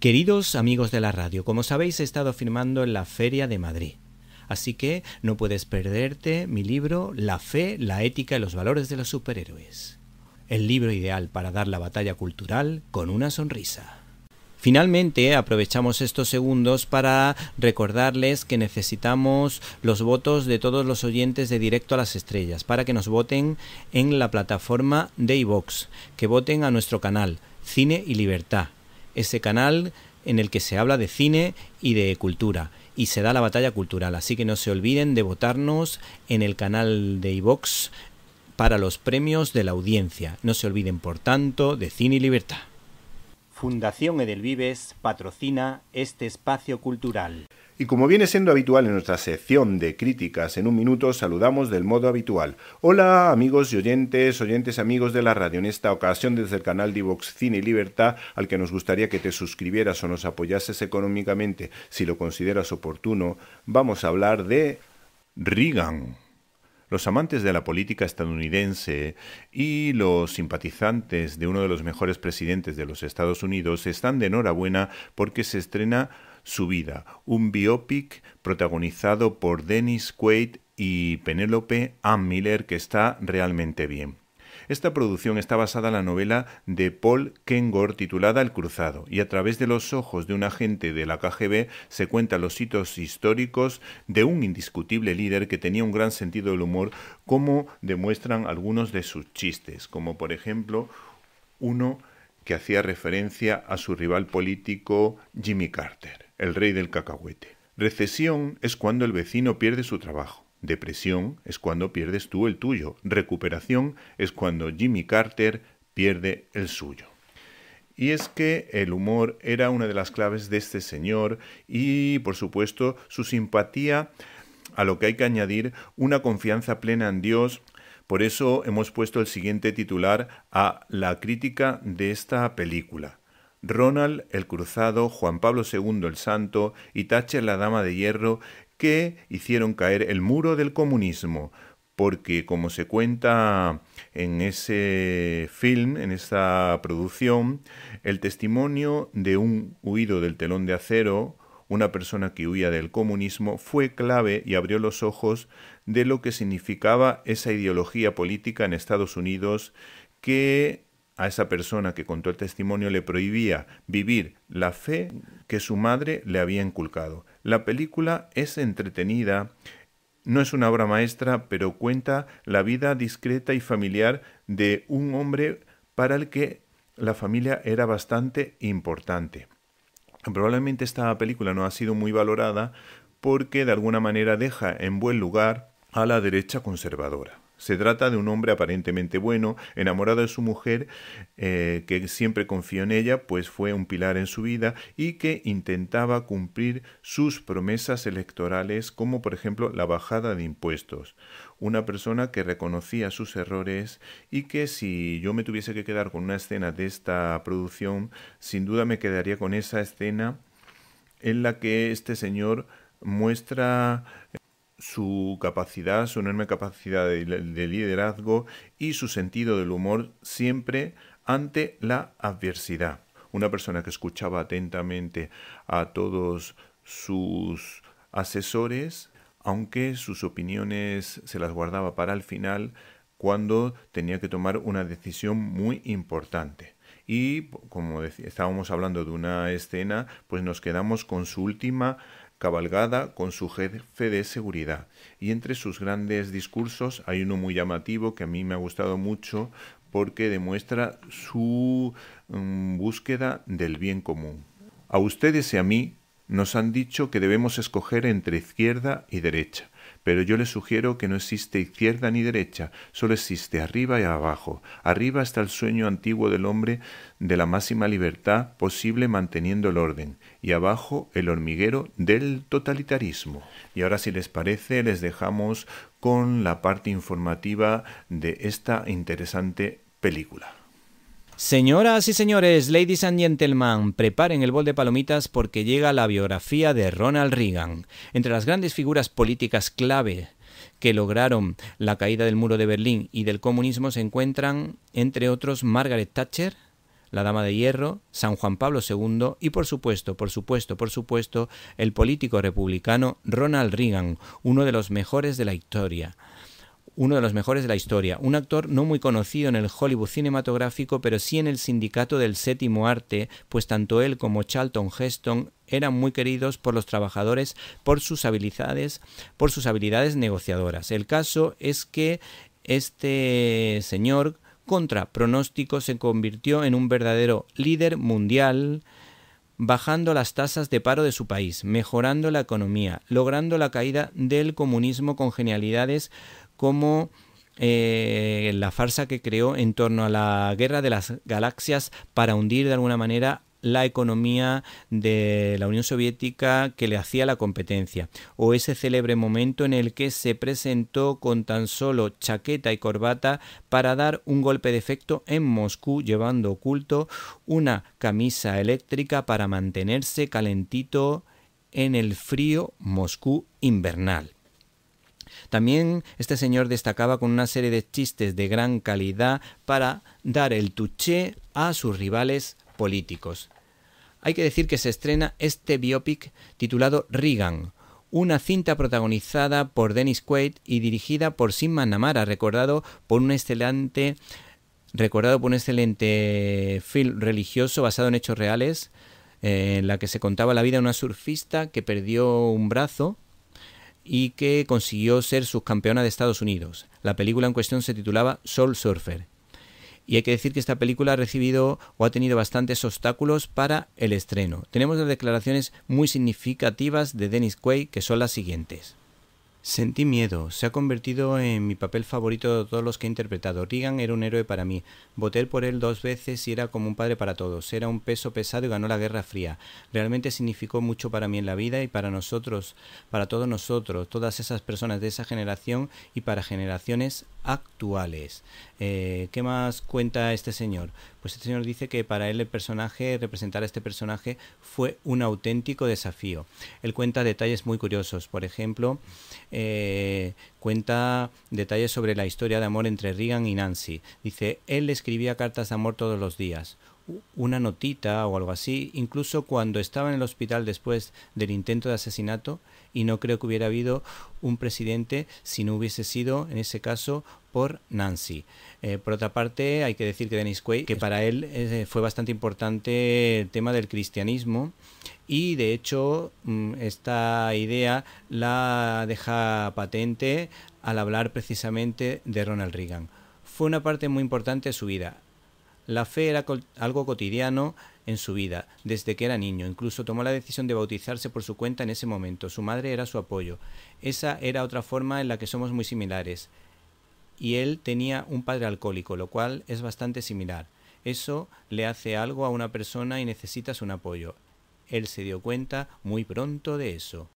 Queridos amigos de la radio, como sabéis he estado firmando en la Feria de Madrid. Así que no puedes perderte mi libro La fe, la ética y los valores de los superhéroes. El libro ideal para dar la batalla cultural con una sonrisa. Finalmente, aprovechamos estos segundos para recordarles que necesitamos los votos de todos los oyentes de Directo a las Estrellas para que nos voten en la plataforma de que voten a nuestro canal Cine y Libertad ese canal en el que se habla de cine y de cultura y se da la batalla cultural. Así que no se olviden de votarnos en el canal de iVox para los premios de la audiencia. No se olviden, por tanto, de Cine y Libertad. Fundación Edelvives patrocina este espacio cultural. Y como viene siendo habitual en nuestra sección de críticas en un minuto, saludamos del modo habitual. Hola amigos y oyentes, oyentes amigos de la radio, en esta ocasión desde el canal Divox Cine y Libertad, al que nos gustaría que te suscribieras o nos apoyases económicamente, si lo consideras oportuno, vamos a hablar de Reagan los amantes de la política estadounidense y los simpatizantes de uno de los mejores presidentes de los Estados Unidos están de enhorabuena porque se estrena Su vida, un biopic protagonizado por Dennis Quaid y Penélope Ann Miller que está realmente bien. Esta producción está basada en la novela de Paul Kengor titulada El Cruzado y a través de los ojos de un agente de la KGB se cuentan los hitos históricos de un indiscutible líder que tenía un gran sentido del humor como demuestran algunos de sus chistes, como por ejemplo uno que hacía referencia a su rival político Jimmy Carter, el rey del cacahuete. Recesión es cuando el vecino pierde su trabajo. Depresión es cuando pierdes tú el tuyo. Recuperación es cuando Jimmy Carter pierde el suyo. Y es que el humor era una de las claves de este señor y, por supuesto, su simpatía, a lo que hay que añadir una confianza plena en Dios. Por eso hemos puesto el siguiente titular a la crítica de esta película. Ronald el Cruzado, Juan Pablo II el Santo y Thatcher la Dama de Hierro que hicieron caer el muro del comunismo, porque como se cuenta en ese film, en esa producción, el testimonio de un huido del telón de acero, una persona que huía del comunismo, fue clave y abrió los ojos de lo que significaba esa ideología política en Estados Unidos que a esa persona que contó el testimonio le prohibía vivir la fe que su madre le había inculcado. La película es entretenida, no es una obra maestra, pero cuenta la vida discreta y familiar de un hombre para el que la familia era bastante importante. Probablemente esta película no ha sido muy valorada porque de alguna manera deja en buen lugar a la derecha conservadora. Se trata de un hombre aparentemente bueno, enamorado de su mujer, eh, que siempre confió en ella, pues fue un pilar en su vida y que intentaba cumplir sus promesas electorales, como por ejemplo la bajada de impuestos. Una persona que reconocía sus errores y que si yo me tuviese que quedar con una escena de esta producción, sin duda me quedaría con esa escena en la que este señor muestra su capacidad, su enorme capacidad de, liderazgo y su sentido del humor siempre ante la adversidad. Una persona que escuchaba atentamente a todos sus asesores, aunque sus opiniones se las guardaba para el final cuando tenía que tomar una decisión muy importante. Y como estábamos hablando de una escena, pues nos quedamos con su última cabalgada con su jefe de seguridad. Y entre sus grandes discursos hay uno muy llamativo que a mí me ha gustado mucho porque demuestra su mm, búsqueda del bien común. A ustedes y a mí nos han dicho que debemos escoger entre izquierda y derecha. Pero yo les sugiero que no existe izquierda ni derecha, solo existe arriba y abajo. Arriba está el sueño antiguo del hombre de la máxima libertad posible manteniendo el orden, y abajo el hormiguero del totalitarismo. Y ahora si les parece les dejamos con la parte informativa de esta interesante película. Señoras y señores, ladies and gentlemen, preparen el bol de palomitas porque llega la biografía de Ronald Reagan. Entre las grandes figuras políticas clave que lograron la caída del muro de Berlín y del comunismo se encuentran, entre otros, Margaret Thatcher, la Dama de Hierro, San Juan Pablo II y por supuesto, por supuesto, por supuesto, el político republicano Ronald Reagan, uno de los mejores de la historia uno de los mejores de la historia, un actor no muy conocido en el Hollywood cinematográfico, pero sí en el sindicato del séptimo arte, pues tanto él como Charlton Heston eran muy queridos por los trabajadores por sus habilidades, por sus habilidades negociadoras. El caso es que este señor, contra pronóstico, se convirtió en un verdadero líder mundial bajando las tasas de paro de su país, mejorando la economía, logrando la caída del comunismo con genialidades como eh, la farsa que creó en torno a la guerra de las galaxias para hundir de alguna manera la economía de la Unión Soviética que le hacía la competencia, o ese célebre momento en el que se presentó con tan solo chaqueta y corbata para dar un golpe de efecto en Moscú llevando oculto una camisa eléctrica para mantenerse calentito en el frío Moscú invernal. También este señor destacaba con una serie de chistes de gran calidad para dar el touché a sus rivales políticos. Hay que decir que se estrena este biopic titulado Reagan, una cinta protagonizada por Dennis Quaid y dirigida por Sin Namara, recordado por un excelente recordado por un excelente film religioso basado en hechos reales, eh, en la que se contaba la vida de una surfista que perdió un brazo y que consiguió ser subcampeona de Estados Unidos. La película en cuestión se titulaba Soul Surfer y hay que decir que esta película ha recibido o ha tenido bastantes obstáculos para el estreno. Tenemos las declaraciones muy significativas de Dennis Quaid que son las siguientes. Sentí miedo, se ha convertido en mi papel favorito de todos los que he interpretado. Reagan era un héroe para mí. Voté por él dos veces y era como un padre para todos. Era un peso pesado y ganó la Guerra Fría. Realmente significó mucho para mí en la vida y para nosotros, para todos nosotros, todas esas personas de esa generación y para generaciones actuales. Eh, ¿Qué más cuenta este señor? Pues este señor dice que para él el personaje, representar a este personaje, fue un auténtico desafío. Él cuenta detalles muy curiosos, por ejemplo, eh, cuenta detalles sobre la historia de amor entre Regan y Nancy. Dice, él escribía cartas de amor todos los días una notita o algo así, incluso cuando estaba en el hospital después del intento de asesinato, y no creo que hubiera habido un presidente si no hubiese sido, en ese caso, por Nancy. Eh, por otra parte, hay que decir que Dennis Quaid, que para él eh, fue bastante importante el tema del cristianismo, y de hecho mm, esta idea la deja patente al hablar precisamente de Ronald Reagan. Fue una parte muy importante de su vida la fe era algo cotidiano en su vida, desde que era niño. Incluso tomó la decisión de bautizarse por su cuenta en ese momento. Su madre era su apoyo. Esa era otra forma en la que somos muy similares. Y él tenía un padre alcohólico, lo cual es bastante similar. Eso le hace algo a una persona y necesitas un apoyo. Él se dio cuenta muy pronto de eso.